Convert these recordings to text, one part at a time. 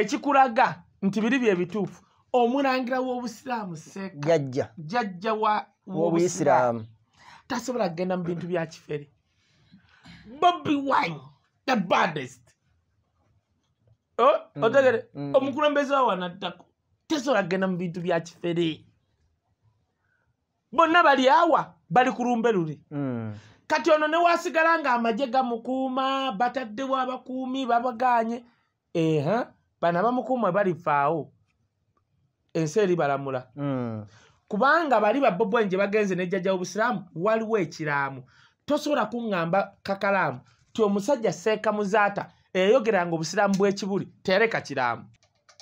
ekikulaga nti biri bye bituufu omulangira w'obusiraamu seeka jajja jajja wobuisiraamu tasobola kugenda mu bintu bya kifere bobi wine the badest otegere oh, mm, mm. omukulembeze wa wanaddako tasobola kugenda mu bintu bya kifere bonna bali awa bali kulumbe luli mm. kati ono newasigala nga amagye gamukuuma bataddewo abakuumi babaganye ehan bano abamukumwe balifaawo ensi eribalamula hmm. kubanga bali babobwenje bagenze nejjajja obusiraamu waliwo ekiraamu tosobola kuŋŋamba kakalaamu ti omusajja seeka muzaata eyayogeranga obusiraamu bwekibuli tereka kiraamu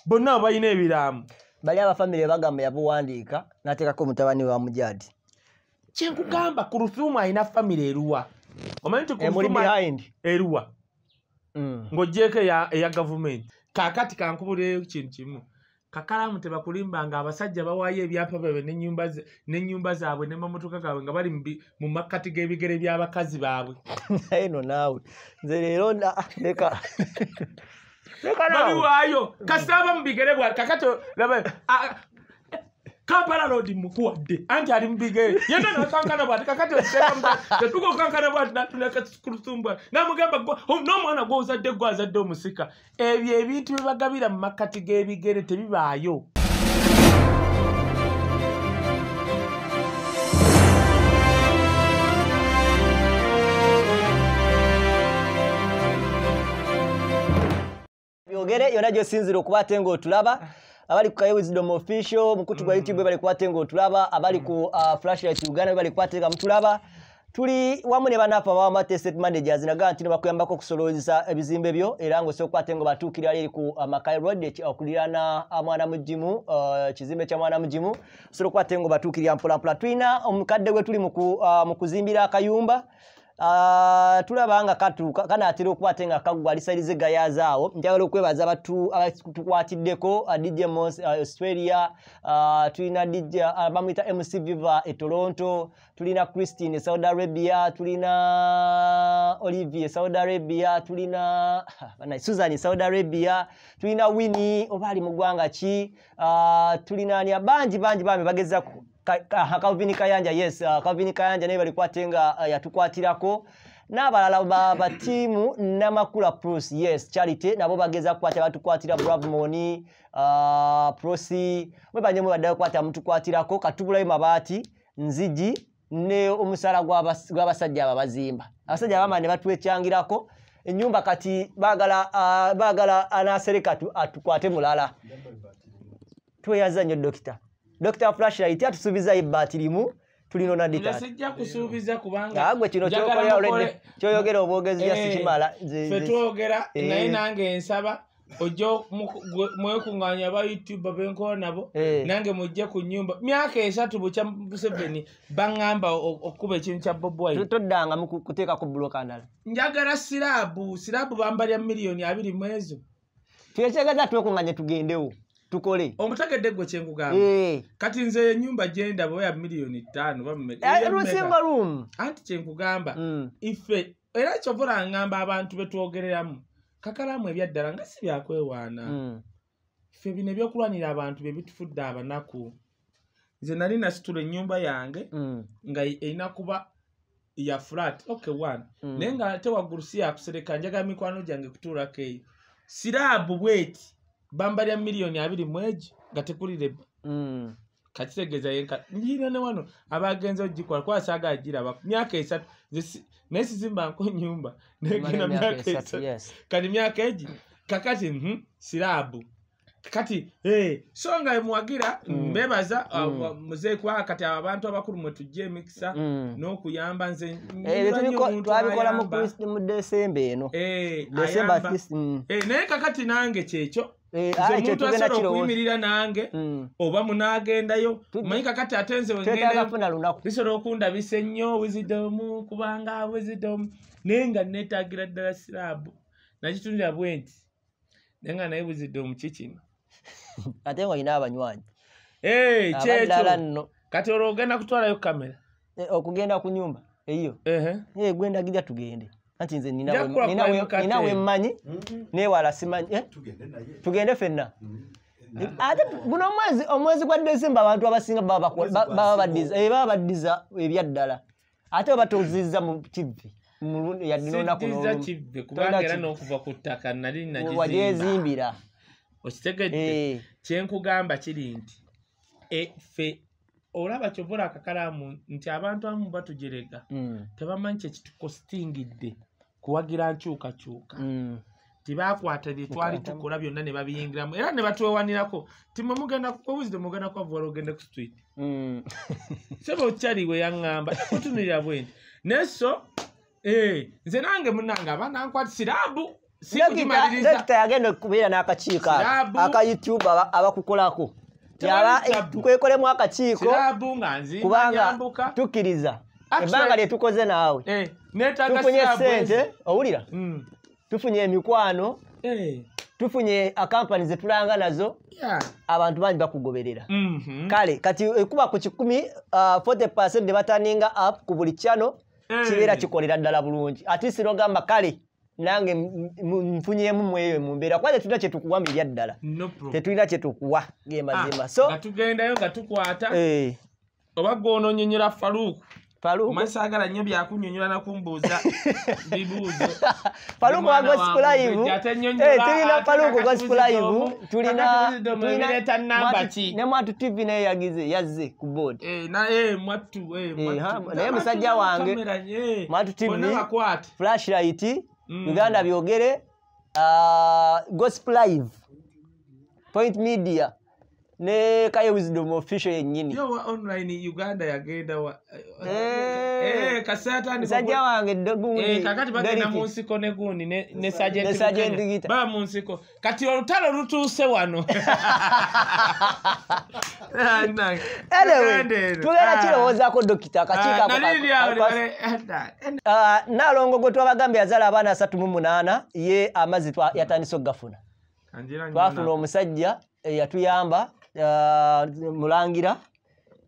bonna abo balina ebiraamu bali abafamiry bagamba yabuwandiika nateekako omutabani wa mujadi kyenkugamba kurufumu alina famiry eruwa omanyi ti eruwa Mm. ng'oggyeko eya gavumenti kaakati kankubulireyo kintu kimu kakalamu tebakulimba nga abasajja bawaayo ebyapa byabwe n'enyumba zaabwe nemamotoka gaabwe nga bali mu makkati g'ebigere by'abakazi baabwe naye no naawe nze leero leka babiwaayo kasaaba mu bigere bwa kakati kampala loodi mukuwadde anti ali mubigee yenna nakankana bwati kakati oteekamua tetuka okankana bwati natuleka kulusumbwa namugamba oh, n'omwana gwozadde gw azadde omusika ebyo ebintu byebagabira mu makkati g'ebigere tebibaayo yogere yona gyosinzire okuba ate ngaotulaba abali mm. mm. ku kayozidom official mukutu gwa youtube balikwate ngo tulaba abali ku flashlight uganda balikwate ga mtulaba tuli wamu ne banapa wa mateset managers na ganti ne bakuyamba ko kusolozisa ebizimbe eh, byo erango so kwate ngo batukira ali ku uh, makai road date okulirana amwana uh, mujimu kizimbe uh, cha mwana mujimu so kwate ngo batukira mpola mpola twina omukadde gwe tuli muku mukuzimbira akayumba Ah, tulaba nga kanaatera okuba ate nga kaggwa lisalize gayazaawo njagala okwebaza abatu abatukwatiddeko ah, dj ah, australia tulina bamwita mc viva e toronto tulina christine e saud arabia tulina olivie e saud arabia tulina susan e saud arabia tulina winni oba ali mu ggwanga ki tulina nia bangi bangi bambi bagezako calvin kayanja yes uh, calvin kayanja naye balikwatenga uh, yatukwatirako n'abalala batiimu namakula pros yes charity nabo bageza kukwata batukwatira bravmon uh, prosi mwebanyemu baddala kukwata mutukwatirako katubulayo mabaati nzigi ne omusaala gw'abasajja aba bazimba abasajja abamaa ne batwecyangirako enyumba kati baagala uh, baagala anaserekatu atukwate mulala tweyazza nnyo dokita Dr. Flash ayite atusubiza ibbaati limu tulino na ditaati. Nasijja kusubiza kubanga. Ngagwe ah, kino kyokola olende. Kyoyogera obwogezi ya eh, sikimala. Fe twogera eh. naye nange nsaba ojjo mwekuŋŋaanya aba youtube benkola nabo eh. nange mujje ku nyumba myaka esatu bukya museveni baŋŋamba okuba ekintu kya bobwai toddanga kuteeka ku bulooka ndala njagala siraabu siraabu bambalya miliyoni abiri mu ezo tuyekyegeza twekuŋŋanye tugendewo tukole omutegedde gwe kyenkugamba eh. kati nze enyumba gyendaba ya miliyoni ttaano eh, lusimba lumu anti kyenkugamba hmm. ife era kyovalaŋŋamba abantu betwogereramu kakalamu ebyaddala nga si byakwewaana hmm. ife bino ebyokulwanira abantu byebitufudde abanaku nze nali nasitula enyumba yange hmm. nga erina kuba ya flat ok one naye nga tewaggulu si yakusereka njagala mikwano gyange kutuulako eyo siraabu bweti bamba lya miliyoni abiri mu egi nga tekulireba mm. katitegeeza yenka njiira ne wano abagenza ogikola kwasaaga agiraba myaka esatu naye sizimbanku nyumba negena myaka esatu kati myaka egi kakati mhm, siraabu kati hey, so nga emuwagira mm. mbebaza uh, mm. uh, muzee kuba kati abantu abakulu mwetujja emikisa mm. n'okuyamba nze eh, twabikola mu desemba eno eh, mm. eh, naye kakati nange kyekyo ah, omuntu asobola okuyimirira nange mm. oba munagendayo manyi kakati ate nze wesobola okundabisa ennyo wizidomu kubanga wizidomu naye nga neetagira ddala sirabu nakitundira bwe nti naye nga naye wizidomu ki kino ate nga olina abanywanyi kyekyo kati olwo ogenda kutwalayo kamera eh, okugenda ku nyumba eyo eh, gwenda gija tugende anti nze nina wemmanyi mm-hmm. newala simanyi eh? tugende fenna mm-hmm. ate guno omwezi omwezi gwa desemba abantu abasinga baba baddiza ebyaddala ate obatuziza mu kivi yadinonakuwagyezimbira okitegedde eh. kyenkugamba kiri nti efe olaba kyovula akakalamu nti abantu amu batujerega mm. tebamanyi kyekitukostingidde kuwagira nkyukakyuka mm. tibakwata byetwali tukola byonna ne babiyingiramu era ne batwewanirako timwe mugenda obuzide mugenda kwavuwala ogende ku stit mm. sebe okyaliwe yaŋŋamba kutunulira bwendi naye so eh, nze nange munange abanankwati sirabu Sekita agenda kubeera n'akakiiko akayoutube abakukolako tukwekolemu e- akakiiko kubanga tukkiriza ebbanga lye tukoze naawe eh, tufunye sente owulira mm. tufunye emikwano eh. tufunye akampani zetulanga nazo abantu bangi bakugoberera mm-hmm. kale kati ekuba ku kikumi uh, fotepasente batandinga app ku buli kyano eh. kibeera kikolera ddala bulungi atisirogamba kale nange nfunye mu mweyo mumbeera kwanza tulina kyetukuwa mirya ddala tetulina kyetukuwa gemazima ah, so tugendayo nga tukwata eh. oba gononyonyola faluuku masagala nyo byakunyonyola nakumbuuza bibuuzo faluku agosikulaivutulina faluku gosikulaivu tulinaleta nambaki ne mwatu tv naye yagize yazze ku boad eh, eh, mwatu naye musajja wange mwatu tv flashlight Mm. uganda byogere uh, gospel live point media ne kayo wisdom official yennyini musajja eh. eh, wange eh, munsiko kati olutalo lutuuse wano tugenda kirowoozaako ah. dokita akakiikanaalongo ah, ah, gwe twabagambe yazala abaana asatu mu munaana ye amazzi yatandise okugafuna twafuna omusajja eyatuyamba Eh, mulangira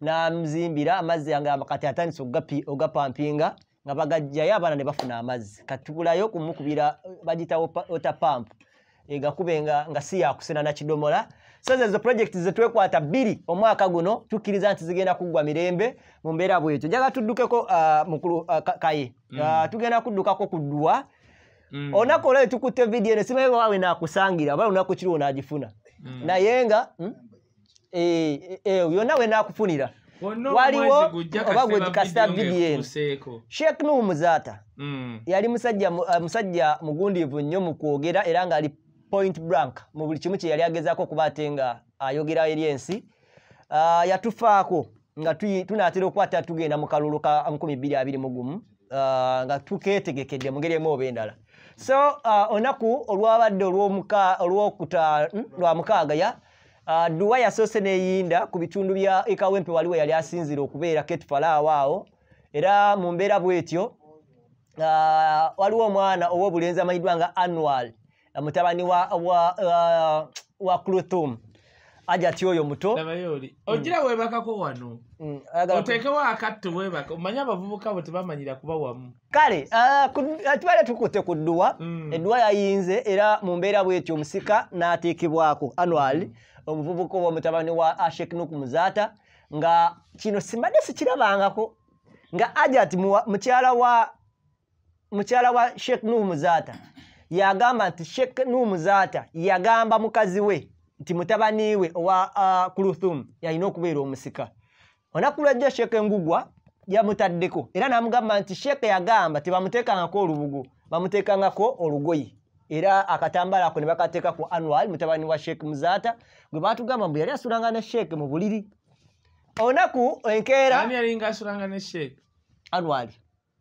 namuzimbira amazzi yange kati atandise ogapampinga nga bagajjayo abaana ne bafuna amazzi katubulayo kumukubira eh, bagita ota pamp egakube eh, nga, nga si yakusena nakidomola sozezo project zetwekwata bbiri omwaka guno tukkiriza nti zigenda kuggwa mirembe mumbeera bwetyo jaga tuddukeko uh, mukulu uh, kaye mm. uh, tugenda kuddukako kuddwa mm. onaku olayo tukutte vidiyo ne simaye wawe nakusangira oba lunaku kiri onagifuna mm. naye nga mm? Eh, eh, yonna wenakufunira waliwo oba gwekasita vidiyo enu sheek nu muzaata hmm. yali musajja eh, mugundiivu nnyo mu kwogera era ngaali point blank mu buli kimu kye yali agezaako okuba ate nga ayogera eri ensi ah, yatufaako nga tunatera okukwata tugenda mu kalulu ka 221 ah, nga tukeetegekedde mu ngeri emu oba endala so ah, onaku olwabadde olwokuta lwa mukaagaya Ah, dua yasoose neeyinda ku bitundu bya ekawempe wali we yali asinzira okubeera kate falaawo awo era mu mbeera bwetyo ah, waliwo omwana owobulenzi amanyiddwa nga anual ah, mutabani wa clothum ajaty oyo muto ogira mm. webakako wano mm, otekewo akatto webaka omanye abavubuka bo tebamanyira kuba wamu kale tubaire tukutte ku dduwa mm. edduwa yayinze era mu mbeera bwetyo omusika n'ateekebwako anuali omuvubuka owa mutabani wa ashek nuku muzaata nga kino simbadde sikirabangako nga ajat mukyala wa shek nuku muzaata yagamba nti shek nuku muzaata yagamba mukazi we nti mutabani we owa kuluthum yalina okubeera omusika onaku lwajja shek engugwa yamutaddeko era namugamba nti sheke yagamba tebamutekangako olubugo bamutekangako olugoyi era akatambala ako ne bakateeka ku anwal mutabani wa sheekh muzaata gwe baatugamba mbu yali asulanga ne sheekh mu buliri olunaku enkeera anwal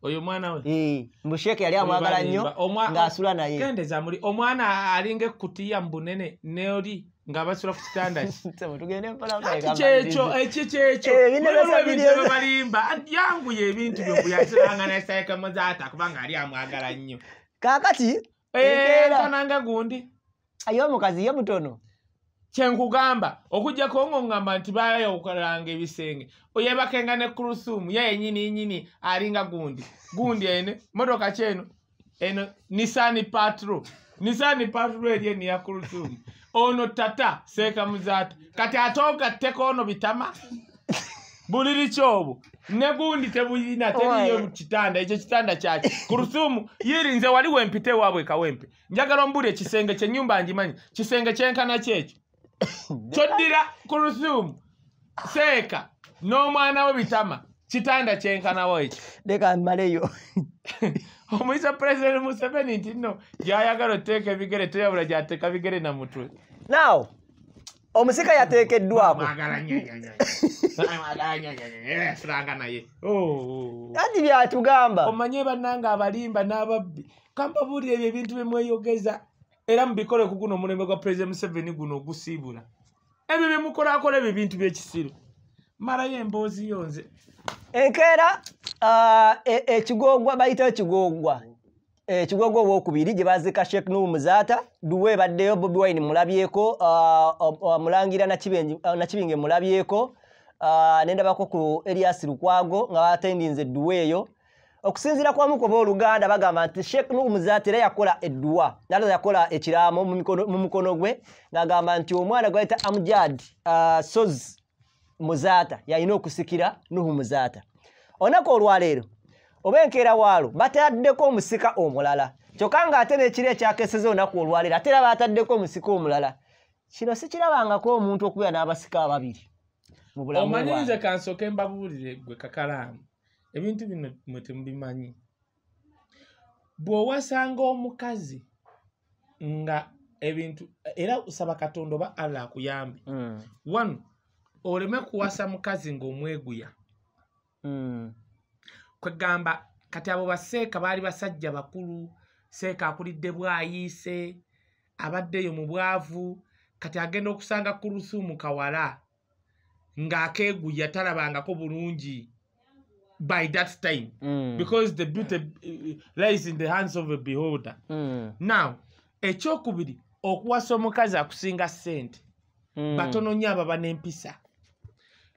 oyo mwana we mbu sheekh yali amwagala nnyo ng'asula nayeendezamuli omwana alinga ekkutiya mu bunene neoli ngaabasula ku kitandakyekyo ekikyekyobalimba yanguya ebintu byokuyasulanga nesaekemuzaata kubanga ali amwagala nnyo kaakati Eh, kananga gundi ayomukazi ye mutono kyenkugamba okujjako ngoŋgamba nti bayokolanga ebisenge oyebakenga ne krusumu yeyenyini nyini alinga gundi gundi ene motoka kyeno eno nisani patro nisani patro eri eni ya krusumu ono tata seeka muzata kati atoka teko ono bitama buli likyobwo negundi tebuyina teriyo kitanda ekyo kitanda kyaki kurusumu yiri nze wali wempite waabwe kawempe njagala ombuli ekisenge kyenyumba ngimanyi kisenge kyenkana kyekyo kyoddira kurusumu seeka n'omwana we bitama kitanda kyenkanawo ekyo dekamaleyo omuyisa purezidenti museveni nti nno gyayagala otteeka ebigere teyabula gyateeka bigere na mutwe naw omusika yateekeddwako anti eh, oh. byatugamba omanye bannanga abalimba n'ababbi kampabuulira ebyo ebintu bemweyogeza era mubikole ku guno omulembe gwa president museveni guno ogusiibula ebyo byemukolakola ebyo ebintu byekisiro malayo emboozi yonze enkeera ah, e, ekigogwa bayita ekigogwa eh, ekigogwa owokubiri gye bazika shek nu muzaata duwa ebaddeyo bobi wine mulabyeko ah, ah, mulangira nakibinge mulabyeko Ah, nendabako ku Elias Lukwago nga batendinze edduwa eyo okusinziira kwamu kuba oluganda bagamba nti sheikh nuhu muzati era yakola edduwa nalo yakola ekiraamo mu mukono gwe ng'agamba nti omwana gwayita amjad uh, soz muzata yalina okusikira nuhu muzata onaku olwaleero oba enkeera waalo bataddeko omusika omulala kyokka ng'ate n'ekiro ekyakeseza onaku olwaleero ate era bataddeko omusika omulala kino sikirabangako omuntu okubeera n'abasika ababiri omanyi nze kansooke mbabuulire gwe kakalaamu ebintu bino mwe temubimanyi bw'owasanga omukazi nga ebintu era osaba katonda oba allah akuyambe wanu mm. oleme kuwasa mukazi ngaomweguya mm. kwegamba kati abo baseeka baali basajja bakulu seeka akulidde bwayiise abaddeeyo mu bwavu kati agenda okusanga kulusuumu kawala ng'akeeguya talabangako bulungi by that time mm. because the beauty uh, lies in the hands of a beholder mm. now ekyokubiri okuwasa omukazi akusinga ssente mm. batono nnyo ababa n'empisa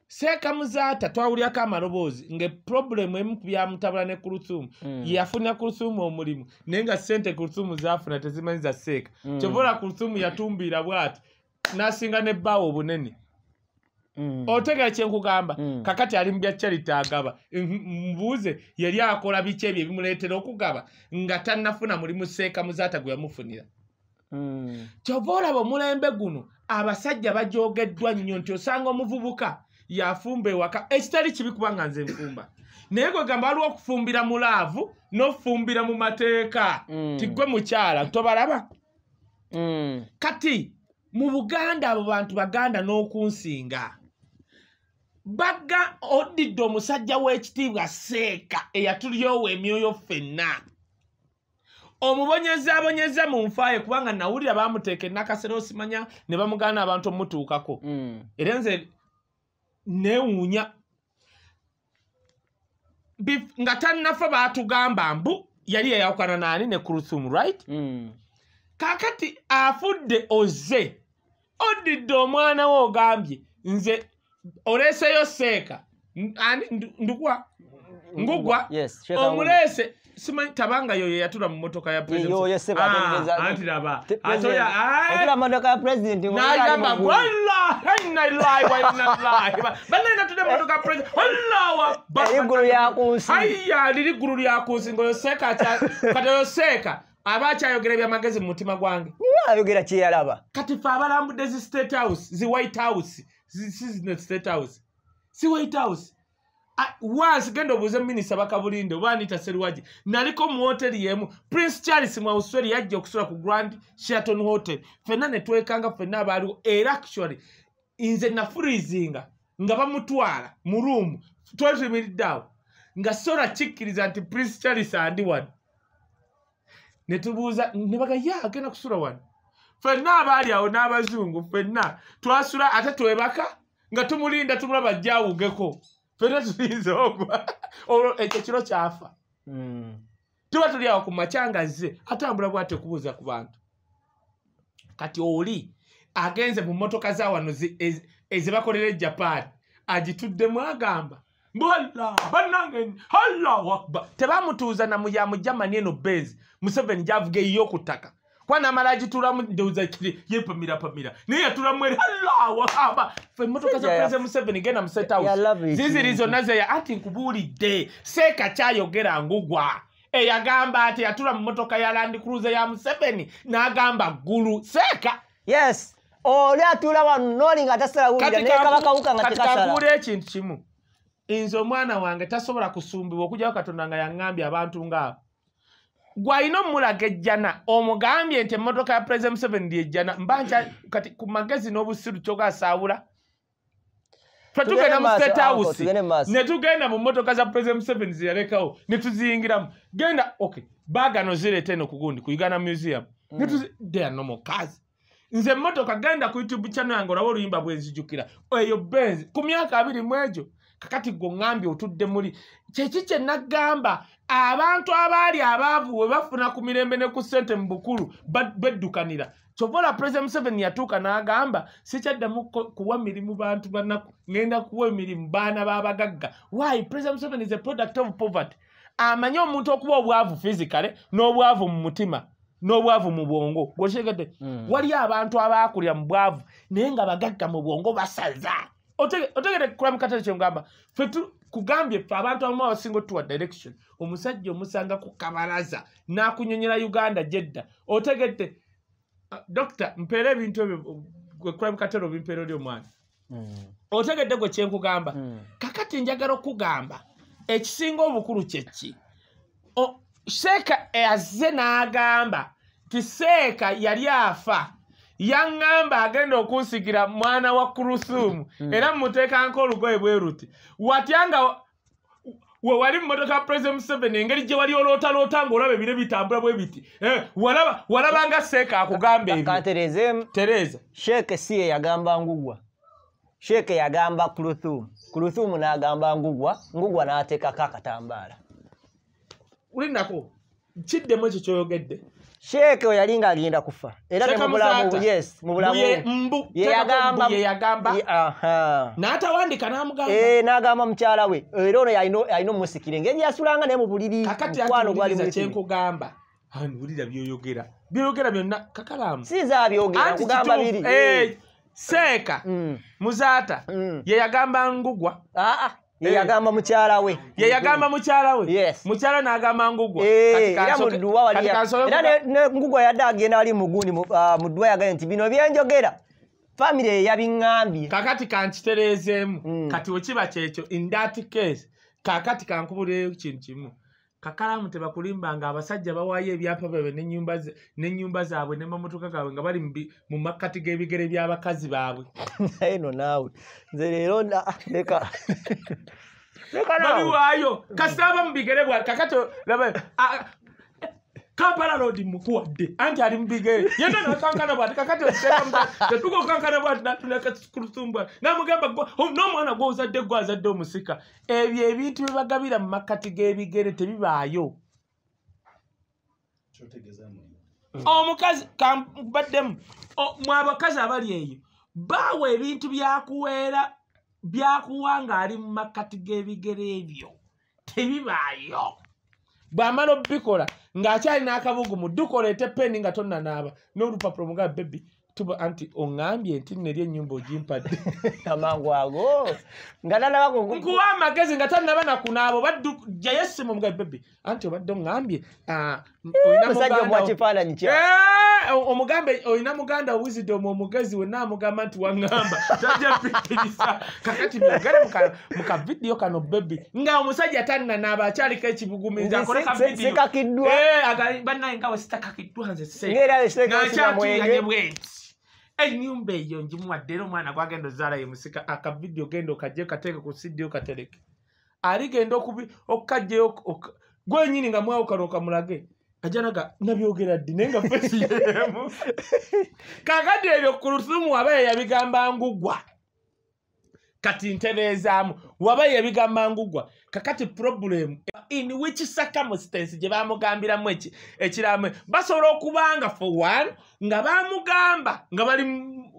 seekamuzaata twawulyako amaloboozi ngaeproblemu emu ku byamutabula ne kulusuumu mm. yafuna kulusuumu omulimu naye nga ssente kulusuumu zaafuna tezimanyi za seeka mm. kyovaola kulusuumu yatumbiira bw'ati n'asinga n'ebbaawo obunene Mm. otega kyenkugamba mm. kakati ali mu byacyalita agaba eh, mbuuze yali akola biki ebyo ebimuleetera okugaba nga tannafuna muli museeka muzaata gwe yamufunira mm. kyova olaba omulembe guno abasajja bajogeddwa nnyo nti osanga omuvubuka yafumba ewaka ekitali kibi kubanga nze nfumba naye gwe gamba waliwo okufumbira mu laavu n'okufumbira mu mateeka tigwe mukyala tobalaba kati mu buganda abo bantu baganda n'okunsinga bagga odidde omusajja w'ekitiibwa seeka eyatulyowa emyoyo ffenna omubonyeza abonyeza munfaayo kubanga nawulira bamuteeka enakasero simanya ne bamugaana abantu omutuukako hmm. era nze neewuunya nga tannafa baatugamba mbu yali yayawukana naani ne kurutum right hmm. kaakati afudde ozze odidde omwana we ogambye nze olese yo seeka ani ndukwa ngugwa yes omulese simanyi tabanga yoyo yatula mu motoka ya ah, anti laba ayaliri ggulu lyakunsi ngaoseeka kati oyoseeka aba akyayogera ebyamagezi mu mutima gwange ayogera kyeyalaba kati fe abalambudde zi state house zi white house sizino state house si white house wansi genda obuuze minisita bakabulinde oba anita seruwagi naliko mu hoteri yemu prince charles mu australia yajja okusula ku grand sherton hotel fenna netwekanga fenna abaaliwo era actually nze nafurizinga nga bamutwala mu ruumu twetumiriddeawo nga sora kikkiriza nti prince charles andi wadde netubuuza nebagaye agenda kusula wano ffenna abaali awo n'abazungu ffenna twasula ate twebaka nga tumulinda tumula bajjaawugeko ffenna tuyinza ogwa olwo ekyo kiro kyafa hmm. tuba tuli awo ku makyanga zze atambula bwati okubuuza ku bantu kati oli agenze mu mmotoka za wano ezibakolera ejapaani agituddemu agamba mbwala banange allahu akbar tebamutuuza namu yamujamani eno bezi museveni gyavugeiyo okutaka kwanamala agitulamu ndowuza kiri yepamira pamira naye yatulamu eri allahu akba fe emotoka zapreze museveni genda musethouse ziziri zonna zeya anti nkubuulidde seeka kyayogera ngugwa eyagamba ati yatula mu motoka ya landikruze ya museveni n'agamba ggulu seeka yes oli atula wano nooli nga tasalawulira nekabakawuka nga tekasala katikambuula ekintu kimu nze omwana wange tasobola kusumbibwa okujjawo katonda nga yaŋŋambye abantu nga gwalina omulaga ejjana omugambye nti emmotoka ya pulezida museveni lyejjana mba nkya kati ku magezi n'obusiru kyogasaabula twetugenda mu setawusi ne tugenda mu mmotoka za pulezida museveni zeyalekawo ne tuziyingiramu genda ok baagano zireeta eno kugundi kuigana museum nedeanomukazi mm. nze emmotoka genda ku youtube chano yange olaba oluyimba bwenzijukira eyo benzi ku myaka abiri mu egyo kakati gwoŋŋambye otudde muli kyeki kye naggamba abantu abaali abaavu we bafuna ku mirembe ne ku ssente mu bukulu beddukanira kyovaola president museveni yatuuka n'agamba sikyaddamu kuwa mirimu bantu banaku ŋenda kuwa emirimu baana b'abagagga why president museveni is a product of poverty amanye omuntu okuba obwavu physicale n'obwavu mu mutima n'obwavu mu bwongo gwekitegedde hmm. waliyo abantu abaakulya mu bwavu naye nga bagagga mu bwongo basaza otegere kula mukatale kyongamba fetu kugambye fe abantu abamu abasinga tuwa direction omusajja omusanga ku kabalaza n'akunyonyera uganda jedda otegedde uh, dr mpeera ebintu ebyo gwekula mukatale obimpeera oli omwana hmm. otegedde gwe kyenkugamba hmm. kakati njagala okugamba ekisinga obukulu kyeki seeka eyazze n'agamba nti seeka yali afa yaŋŋamba agenda okunsigira mwana wa kurusuumu mm. era mumuteekanko olugoye bweruti watya nga we wali mumotoka puresident museveni engeri gye wali olootaloota ngaolaba ebire bitambula bwe biti eh, walaba nga seeka akugamba ebtereza sheeke si ye yagamba ngugwa sheeke yagamba kurusuumu kurusuumu n'agamba ngugwa ngugwa n'ateekako akatambaala ulinako kiddemu ekyo kyoyogedde sheeke oyo yali ng'agenda kufa era eh, n'agamba mukyala we era ono alina omusikire ngeri yasulanga naye mu bulirimukwano gwalimb wulira byoyogera byoyogera byonna kakalamu sinzabyogeragamba biri seeka mm. muzaata mm. yeyagamba ngugwa ah, ah. yeyagamba mukyala we yeyagamba mukyala we mukyala n'agamba nguguaera nenguga yadde agenda ali mugundi mudwa ah, yagaye nti bino byenjogera famiry yabiŋambye kakati kankitereezeemu hmm. kati wekiba kyekyo indat case kakati kankubulayo kintu kimu kakalamu tebakulimba nga abasajja bawaayo ebyapa byabwe n'enyumba zaabwe nemamotoka gaabwe nga bali mu makkati g'ebigere by'abakazi baabwe naye no naawe nze leero leka babiwaayo kasaaba mu bigere bwa kakato Kampala road mukwadde anti ali mbige yenda na kankana bwati kakati osema mta tuko kankana bwati na tuna kusumbwa na mugamba no mwana gwo zadde gwa zadde omusika ebyo ebintu bibagabira mu makati g'ebigere tebibaayo omukazi kambaddemu mu abakazi abali eyo baawa ebintu byakuweera byakuwa ng'ali mu makati g'ebigere ebyo tebibaayo bwamala obubikola ng'akyali n'akabugumu dukoleete peni nga tonnanaaba n'olupapulo mugaba bebi anti oŋambye nti nerya enyumba ogimpadde amangu ago nkuwa amagezi nga tanaba nakunaaba obadde jayo essimu omugabe bebi anti obadde oŋambye ah, oinamusajja ogwakifaananyi kya omugambe olina muganda wisdom omugezi wenna amugamba nti wangamba tajja pikirisa kakati mugale mukavidiyo kano bebi nga omusajja tanna naba akyaliko ekibugumizakakiddwaakakiddwanzeeraakyaebwet eh, enyumba eyo njimuwadde era omwana gwagenda ozaala yemusika akavidiyo genda okaje kateeke ku sidiyo katereke aligenda okukajjayo gwenyini nga mwawukana okamulage kajanaga nabyogera ddi naye nga fesiem kakadi ebyo ku lusumu waba yeyabigamba ngugwa kati ntebeezaamu waba yeyabigamba ngugwa kakati problemu in which circumstance gye bamugambiramu ekiramu basobola okuba nga for one nga bamugamba nga bali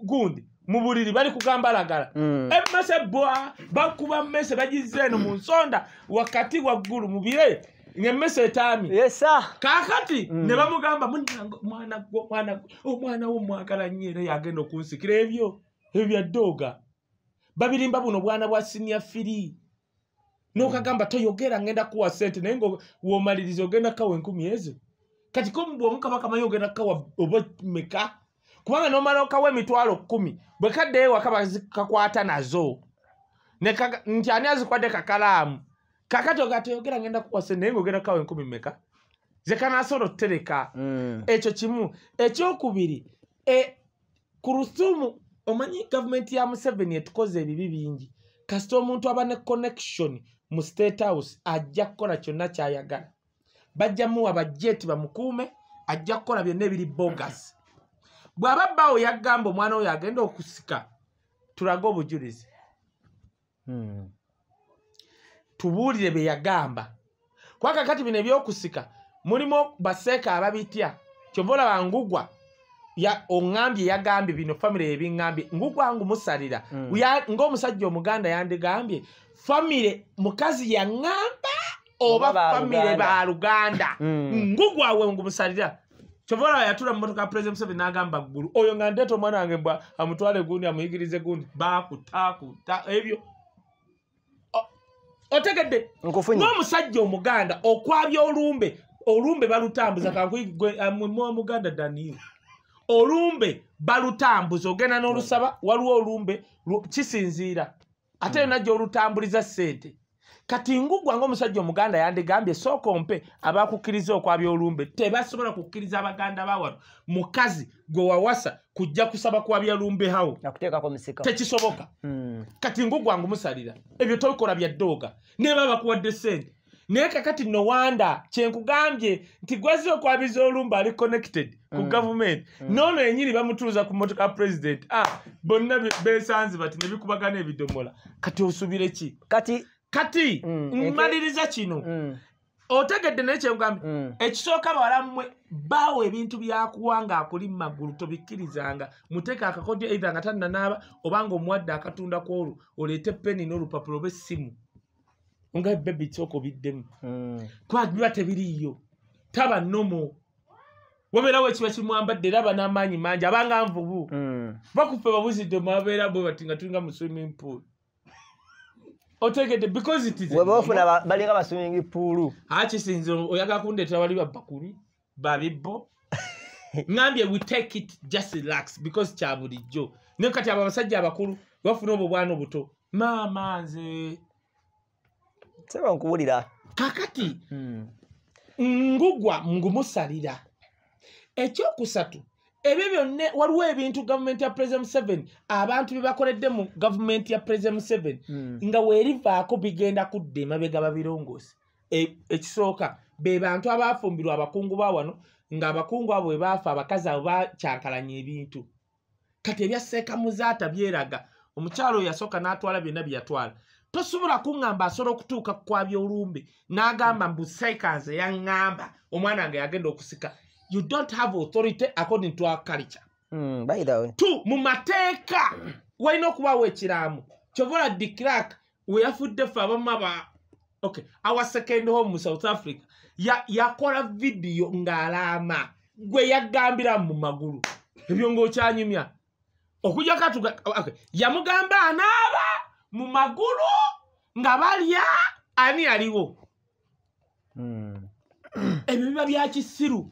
gundi mu buliri bali kugamba lagala hmm. emmese bwa bakuba mmese bagizeeno mu nsonda wakati waggulu mubire ng'emmese etaami kakati mm. ne bamugamba munnange omwana oh, wo mwagala nnyo era yagenda okunsikira ebyo ebyo bya dooga babirimba buno bwana bwa sinia firi nokagamba toyogera ngenda kuwa sente naye ngawomaliriza ogenda kukawa enkumi ezo kati kombwomukabaka manyi ogenda kukawa obameka kubanga nomala okawa emitwalo kkumi bwekaddeyo wakabazikakwata nazo nti ani azikwadde kakalaamu kakati ogatoyogera ngenda kukwasa naye ngaogerakawo enkumi meka zekanasobola okutereka mm. ekyo kimu ekyokubiri e, ku rusumu omanyi gavumenti ya museveni etukoze ebibi bingi kasita omuntu aba ne connection mu state house ajja kukola kyonna kyayagala bajja muwa bajeti bamukuume ajja kukola byonna ebiri bogas bw'aba bawo yagamba omwana oyo agenda okusika tulage obujulizi mm. tubuulire bye yagamba kwakakati bino ebyokusika mulimu baseeka ababitya kyova olaba ngugwa oŋŋambye yagambye bino famire yebiŋambye ngugwangu musalira hmm. ngaomusajja omuganda yandigambye famire mukazi yaŋŋamba oba famire baluganda hmm. ngugwawe ngumusalira kyova olaba yatula mumotoka puresident musevi nagamba ggulu oyo nga ndeeta omwana wange amutwale gundi amuyigirize gundi bakutakuta ebyo otegedde n'omusajja omuganda okwabya olumbe olumbe balutambuza kamuganda eh, daniel olumbe balutambuza ogenda n'olusaba waliwo olumbe kisinziira ate yonajja hmm. olutambuliza ssente kati nguggwa ng'omusajja omuganda yandigambye sooka mpe abakukkiriza okwabya olumbe tebasobola kukkiriza abaganda bawano mukazi gwe wawasa kujja kusaba kwabya lumbe hawo tekisoboka hmm. kati nguggwa ngumusalira ebyo tobikola bya dooga neba bakuwadde sente naye kakati nowanda kyenkugambye nti gwazi okwabiza olumbe ali connected ku hmm. gavumenti hmm. noono enyini bamutuuza ku motoka pulezidenti ah, bonna besanzi bati nebikubagana ebidomola kati osubire ki kati kati mm, mmaliriza kino mm. otegedde naye kyengambi mm. ekisooka bawalamumwe baawa ebintu byakuwa nga akuli mumagulu tobikkirizanga muteeka akakodyo eitha nga tannanaaba obanga omuwadde akatunda kwolwo oleete peni n'olupapula oba essimu nga ebebi kisooka obiddemu kubabiba tebiriiyo taba nomo wabeerawo ekiba kimwambadde eraba n'amaanyi mangi abanga nvubu bakuffe babuzidde mwabeera bwe bati nga tulinga mu swimming pool otegedde because it is webaofuna balinga basumingi puulu akisinzi oyaga kundeetera bali babakubi babibbo ngambye we take it just relax because kya bulijjo naye kati abo abasajja abakulu bafuna obwo bwana obuto maama nze seba nkuwulira kakati hmm. ngugwa ngumusalira ekyokusatu ebyo byonna waliwo ebintu gavumenti ya president seven abantu bye bakoledde mu gavumenti ya president seven hmm. nga werivaako bigenda kudda emabega babirongoosi e, ekisooka be bantu abafumbirwa abakungu ba wano nga abakungu abo webaafa abakazi abo bakyankalanya ebintu kati ebya seekamuzaata byeraga omukyalo oyo yasooka n'atwala byonna bye yatwala tosobola kuŋŋamba asobola okutuuka kukwabya olumbe n'agamba mbu seekanze yaŋŋamba omwana wange yagenda okusika you don't have authority according to our culture. Mm, by the way. Two, mumateka. Why not kuwa wechiramu? Chovola declark, we have food the for mama. Okay, our second home South Africa. Ya yakola video ngalama. Gwe ya gambira mumaguru. Hebi ungo chanyumia. Okuja katu, okay. Ya mugamba anaba, mumaguru, ngabali ya, ani aliwo. Hmm. Ebi mbibabia achisiru. Hmm.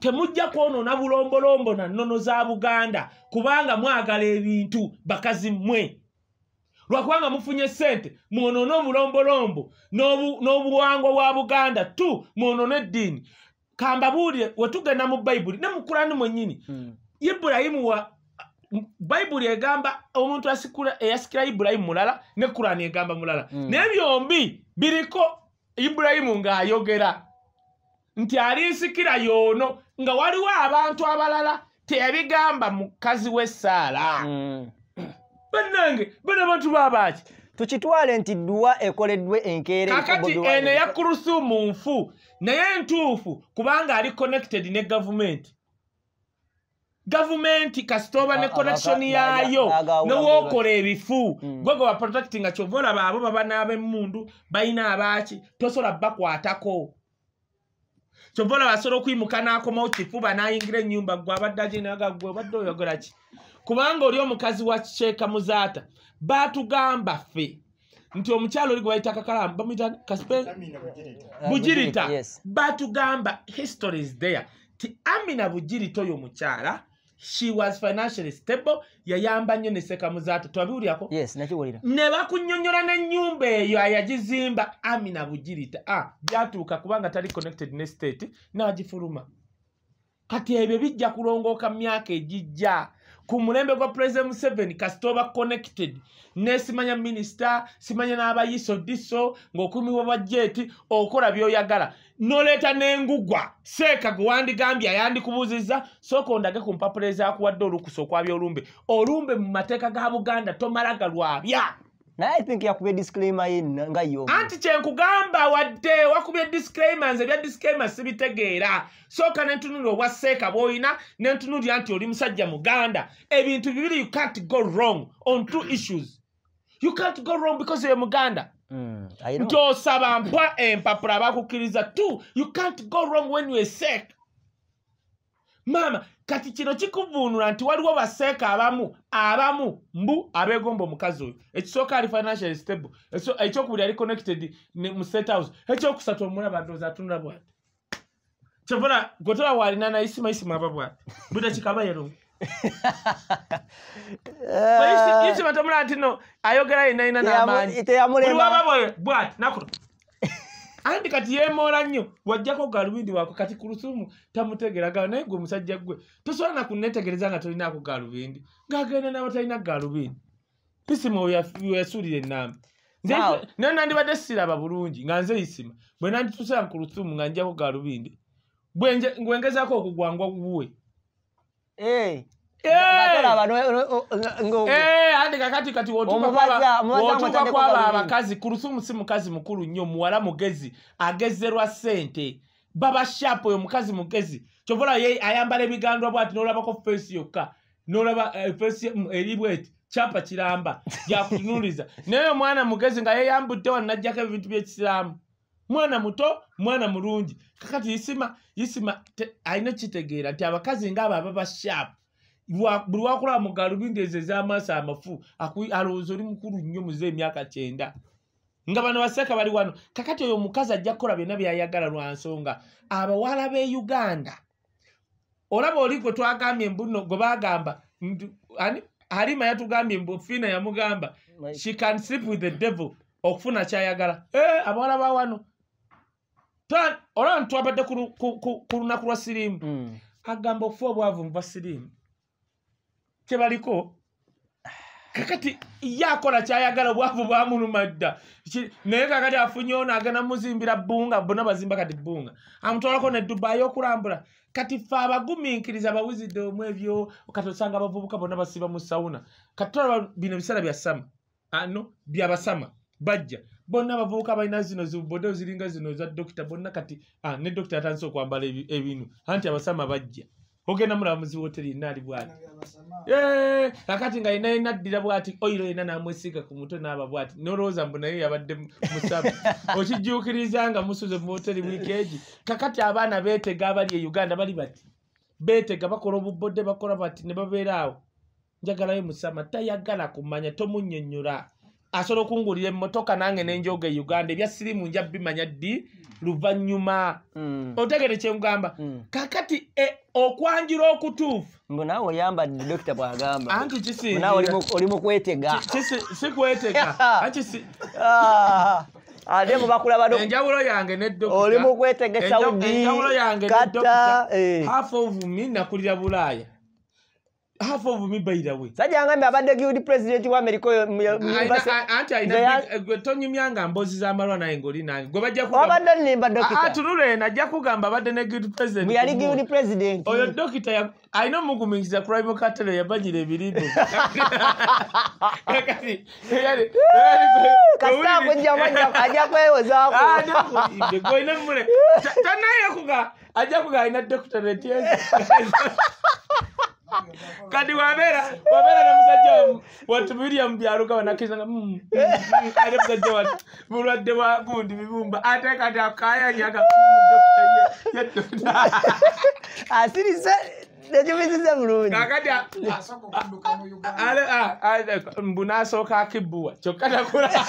temujja kwonoona bulombolombo na nnono za buganda kubanga mwagala ebintu bakazi mmwe lwakubanga mufunye sente mwonoone obulombolombo n'obuwangwa bwa buganda tu mwonoone eddiini kambabuulire wetugenda mu bayibuli ne mukulani mwennyini hmm. ibulayimu wa bayibuli egamba omuntu eyasikira ibulayimu mulala ne kurani egamba mulala hmm. naye byombi biriko ibulayimu ng'ayogera nti alinsikira yoono nga waliwo abantu abalala teyabigamba mukazi wessaala mm. bannange bana bantu baabaki tukitwale nti dduwa ekoleddwe enkeera kakati eno yakurusu mu nfu naye ntuufu kubanga ali connected ne gavumenti gavumenti kasitoba ne connection yaayo newookola ebifu mm. gwe gwe baprotectinga kyova olaba abo baba n'ab'emmundu balina abaaki tosola bakwatako kyova olaba asobola okuyimuka n'akomawo kifuba n'ayingira ennyumba gwe abaddaki naga gwe obadde oyogera ki kubanga oli omukazi wa kiceeka muzaata baatugamba ffe nti omukyalo oli gwe bayita kakalamu bamuyita kasp bugirita ah, baatugamba histories there ti amina bugirita oyo mukyala she was financially stable yayamba nnyo ne sekamuzaato twabiwulirako ne bakunyonyola n'ennyumba eyo ayagizimba amina bugirita a gyatuuka kubanga tali connected ne state n'agifuluma kati ebyo bijja kulongooka myaka egijja ku mulembe gwa pulezida museveni kasita oba connected ne simanya minisita simanya n'abayiso diso ng'okumi wa bajeti okola by'oyagala noleeta n'engugwa seeka gwe wandigambye ayandikubuuziza sooka ondage ku mpapula ezakuwadde olukusa okwabya olumbe olumbe mu mateeka ga buganda tomala galwabya naye i think yakubye disclaimer yenna nga yo anti kyenkugamba wadde wakubye disclaimer nze ebya disclaimer sibitegeera sooka nentunulira obwaseeka bwolina nentunulira nti oli musajja muganda ebintu bibiri you can't go wrong on two issues you can't go wrong because ye muganda nti hmm, osaba mpwa empapula bakukkiriza two you can't go wrong when you are sick mama kati kino kikuvuunula nti waliwo baseeka abamu abamu mbu abeegomba omukazi oyo ekisooka ali financial stable ekyokubuli ali connected mu state house ekyokusatu omulabandoozi atunula bwati kyovola gotola waalina naye isimaisima aba bwati budakikaba yero isima tomulaba tino ayogera yenayina n'amaanyi teyamulemaliwaba bwati nakuro andi kati yemoola nnyo wajjako galubindi waako kati ku lusumu tamutegeragala naye gwe musajja gwe tosobola na kunetegereza nga tolinaako galubindi ngaagenda nabatalina galubindi pisima weyasuulira enamba nayo nandibadde siraba bulungi nga nze isima bwe nanditusaa ku lusumu nga njjako galubindi ngwengezako okugwangwa guwe Eh, eh, oh, kakatikatiwotubakwaba abakazi kulusumu si mukazi mukulu nnyo muwala mugezi agezerwa ssente babashapu oyo mukazi mugezi kyovala ayambala ebigandwa bwati nolabako fesi yokka nolaba eh, fesi mm, eribweti kyapa kiramba gyakutunuliza naye omwana mugezi nga yeyambudde wannajjako ebintu byekisiraamu mwana muto mwana mulungi kakati isima isima alina kitegeera nti abakazi ngaabo aba bashapu buli wakola mu galubindi ezo ez'amaaso amafu alowooza oli mukulu nnyo muze emyaka kyenda nga bano baseeka bali wano kakati oyo omukazi ajja kukola byonna byayagala lwa nsonga abawala b'e uganda olaba oli gwe twagambye embuno gwe bagamba halima yatugambye mbufiina yamugamba she can sleep with the devil okufuna kyayagala eh, abawala ba wano olaba ntitwabadde ku lunaku lwa siriimu mm. agamba okufa obwavu nva siriimu tebaliko kakati ye akola kyayagala bwavu bwamuluma dda naye kakati afunye ono agenda muzimbira bbunga bona bazimba kati bbunga amutwalako nedubayi okulambula kati fe abagumiinkiriza bawuzidde omu ebyo kati osanga abavubuka bonna basiba mu sawuna kati tolaba bino ebiseera byasama ano byabasama bajja bonna abavubuka balina zino zibubodeo ziringa zino eza dokita bonna kati ah, ne dokita atandisa okwambala ebinu anti abasama bajja ogenda mulaba muziwoteri ena ali bwati kakati nga yina yena addira bwati oiro yena namwesiiga ku muto naba bwati nolowooza mbu naye yabadde musabu okijjuukiriza nga musuze muwoteri wiiki egi kakati abaana beetega abali e uganda bali bati beetega bakola obubodde bakola bati ne babeera awo njagalayo musama tayagala kumanya tomunyonyola asobola okungulira emotoka nange nenjoga e uganda ebya sirimu nja bimanya ddi luvanyuma hmm. otegere kyengamba hmm. kakati e, okwanjira okutuufu nawe oyambadde dokit bwagamba oli mukwetega ah. ah. ate mubakulabaenjawulo yange nedoolimukwetegesaudi yange eh. nakulira bulaaya half of me by the way saja ngambe abadde guild president wa america yo anti ina gwetonyi myanga mbozi za marwa na ngoli nani gwe bajja ku abadde ne badokita atulule na jja kugamba abadde ne guild president mu yali guild president oyo dokita ya i know mugu mingiza crime cartel ya bajire bilibo kakati yali kasta kunja manja kaja kwewe za ku ade ku ibe goina mure tanaye kuga ajja kuga ina dokita retiye kati wabera wabera namusajja watu william byaluka wanakizanga ale musajja wat bulwadde bwa gundi bibumba ate kati akayanyaga asirisa nejubizize bulungi mbu nasooka akibbuwa kyokka takula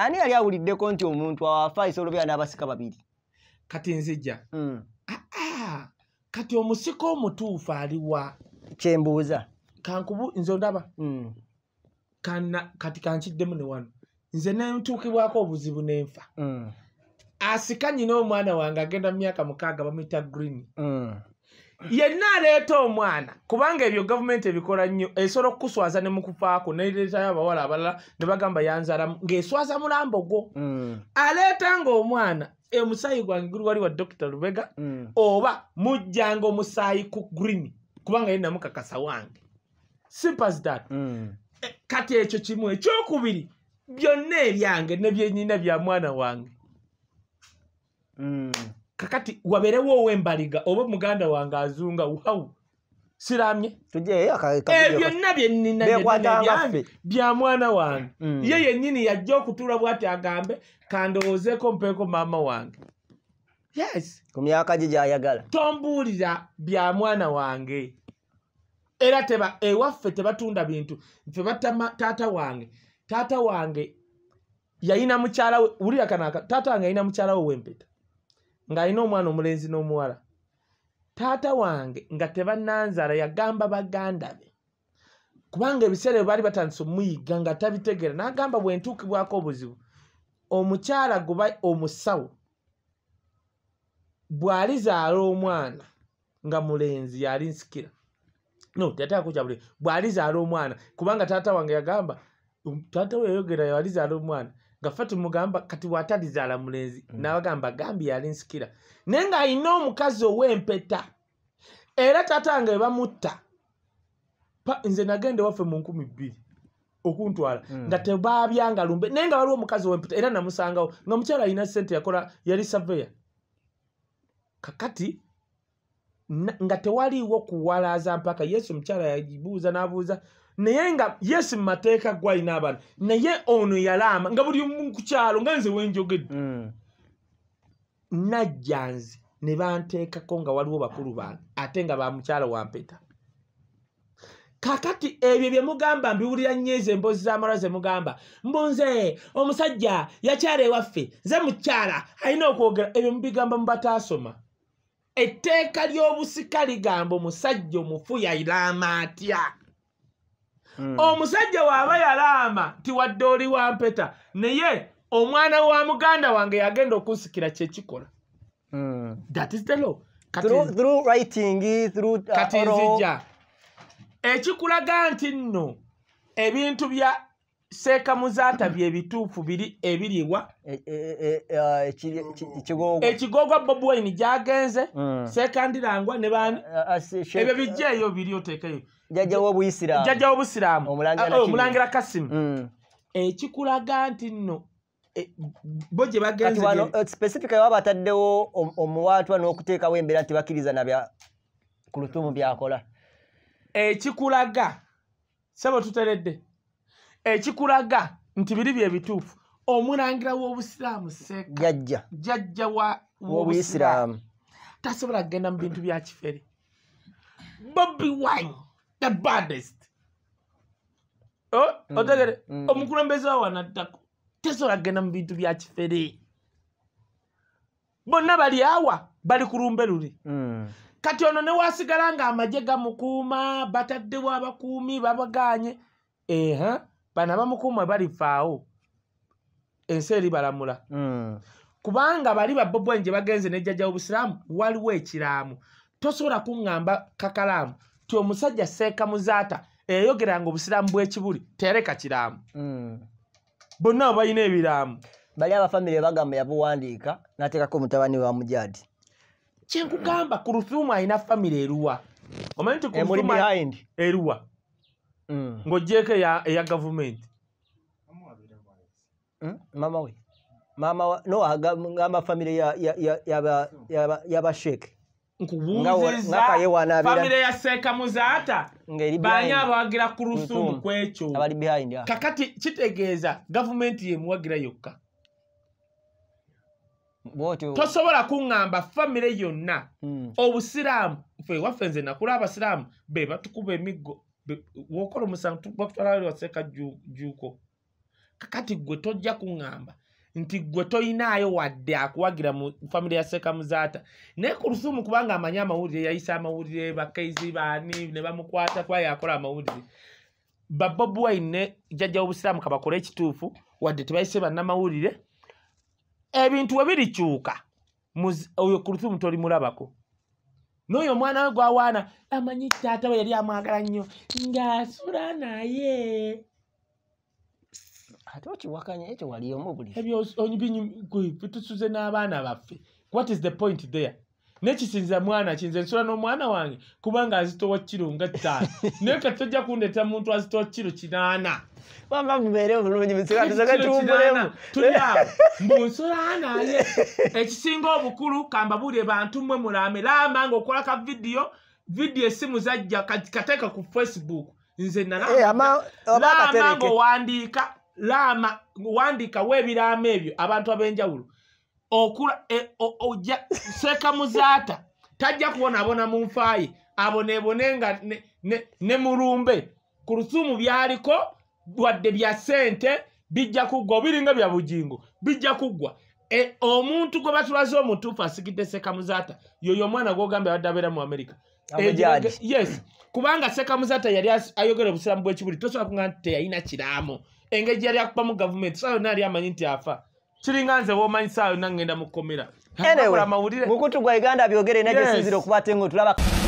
ani yali awuliddeko nti omuntu awafa isolobera n'abasika babiri kati nzija hmm. kati omusika omutuufu aliwa kyembuuza kankubu nze ndaba hmm. kati kankiddemu ne wano nze nentuukibwako obuzibu n'enfa hmm. asika nyina omwana wange agenda mu myaka mukaaga bamwita green yenna aleeta omwana kubanga ebyo gavumenti ebikola nnyo esobola okukuswaza ne mukufaako neleetayo abawala abalala ne bagamba yanzaalamu ng'eswaza mulambo gwo mm. aleeta nga omwana omusaayi e gwange guli wali wa dokita lubega mm. oba mujjanga omusaayi ku green kubanga yenamu kakasa wange simpasdat mm. e, kati ekyo kimu ekyokubiri byonna ebyange nebyenyina bya mwana wange kakati waberewo owembaliga oba muganda wange azunga wawu siramye eh, byonna byeninaae bya mwana wange mm. ye yennyini yajja okutula bwati agambe kandowoozeeko mpeeko maama wange yes ku myaka gye gyayagala tombuulira bya mwana wange era ewaffe tebatunda bintu fe batama taata wange taata wange yayina mukyalawe wulira kanaka taata wange yayina mukyalawe wempeta ng'alina omwana omulenzi n'omuwala taata wange nga tebananzaala yagamba baganda be kubanga ebiseera ebyo baali batandise omuyiga nga tabitegeera n'agamba bwentuukibwako obuzibu omukyala guba omusawo bw'alizaala omwana nga mulenzi yali nsikira no teyatekako kyabuli bw'alizaala omwana kubanga taata wange yagamba um, taata weyayogera yalizaala omwana nga ffe tumugamba kati waatalizaala mulenzi mm. nabagamba gambi yalinsikira naye ng'ayina omukazi ow'empeta era tatanga we bamutta nze nagenda waffe mu nkumi bbiri okuntwala mm. nga tebaabyanga lumbe naye nga waliwo omukazi ow'empeta era namusangawo nga mukyala ayina sente yakola yali saveya kakati nga tewaliiwo kuwalaza mpaka yesu mukyala yagibuuza n'abuuza naye nga yesi mu mateeka gwalina abantu naye ono yalaama nga buli omu kukyalo nga nze wenjogedde hmm. najja nze ne banteekako nga waliwo bakulu bange ate nga bamukyala wampeta kakati ebyo bye mugamba mbiwulira nyoezi emboozi z'amalwa ze mugamba mbu nze omusajja yakyala ewaffe nze mukyala alina okwogera ebyo mubigamba mubataasoma etteeka ly'obusika ligamba omusajja omufu yairaama atya Hmm. omusajja waaba yalaama nti wadde oli wampeta naye omwana wa muganda wange yagenda okunsikira kyekikola kati nzija ekikulaga nti nno ebintu bya seekamuzaata byebituufu biri ebiriwa e, e, e, ekigogwa bob wayini gyagenze mm. seekandirangwa ne bani ebyo bijjaeyo biri oteekeyo jjajjawo obusiraamu omulangira ah, oh, kasimu mm. ekikulaga nti nno bo gye bagenzespecifica eh, waba ataddewo omuwatwa n'okuteekawo embeera nti bakkiriza nabya ku lutumu byakola ekikulaga sebo tuteredde ekikulaga nti biri bye bituufu omulangira w'obusiraamu seeka jajja jajja wobuisiraamu tasobola kugenda mu bintu bya kifere bobi wine the baddest oh, mm, otegere mm. omukulembeze wa wanaddako tasobola kugenda mu bintu bya kifere bonna bali awa bali kulumbe luli mm. kati ono newasigala ngaamaje gamukuuma bataddewo abakuumi babaganye ehan bana bamukumwe balifaawo ensi eribalamula hmm. kubanga bali babobwenje bagenze nejjajja obusiraamu waliwo ekiraamu tosobola kuŋŋamba kakalaamu ti omusajja seeka muzaata eyayogeranga obusiraamu bwekibuli tereka kiraamu hmm. bonna bo balina ebiraamu bali abafamiry bagamba yabuwandiika nateekako omutabani wamujadi kyenkugamba kurufumu alina famiry eruwa omanyi ti eruwa ng'ogyeko eya gavumenti maama we maama nongamba famire yabasheeke nkubuzizafamire ya seeka muzaata baani abawagira ku rusundu ku ekyo kakati kitegeeza gavumenti yemuwagira yokka tosobola kuŋŋamba famire yonna mm. obusiraamu fe waffe nze nakula abasiraamu be batukuba emiggo wokola omusango bakutwala wali waseeka jjuuko kakati gwe tojja kuŋŋamba nti gwe toyinaayo wadde akuwagira mu famiry ya sekamuzaata naye ku lusumu kubanga amanyi amawulire yayisa amawulire bakaizi baani ne bamukwata kuba yakola amawulire babobwine ne jjajja w'obusiraamu kabakole ekituufu wadde tebayise bannamawulire ebintu webirikyuka oyo ku lusumu tolimulabako n'oyo omwana we gwawaana amanyi taata we yali amwagala nnyo ngaasula naye ate okiwakanya ekyo waliyomu buli ebyo binyumgwe bitusuze n'abaana baffe what is the point there nekisinza mwana kinza ensula n'omwana wange kubanga azitowa kiro nga ttaano naye katojja kundeeta muntu azitowa kiro kinaana mbunsulanaye ekisinga obukulu kambabuulire bantu mmwe mulaame laama ngaokola ka vidiyo vidiyo esimu zajja kateeka ku facebook nze nalaama eh, ngaowandiika laama owandiika weebiraamo ebyo abantu ab'enjawulo okula e, ojja seeka muzaata tajja kubonaabona mu nfaaye abonebone nga ne mulumbe ku lusumu byaliko wadde bya ssente bijja kuggwa obiringa bya bugingo bijja kuggwa e, omuntu gwe batulaze omutuufu asigidde seeka muzaata yoyo omwana gwogambe awadde abeera mu amerika yes kubanga seeka muzaata yali ayogera obusiramu bwekibuli tosobola kuga nti teyalina kiraamu engeri gyeyali akubamu gavumenti sa yonna yali amanyi nti afa kiringa nze womanyisaayo nangenda mukkomera anyway, mukutu gwa uganda byogere nagesinzira yes. okubatengo tulaba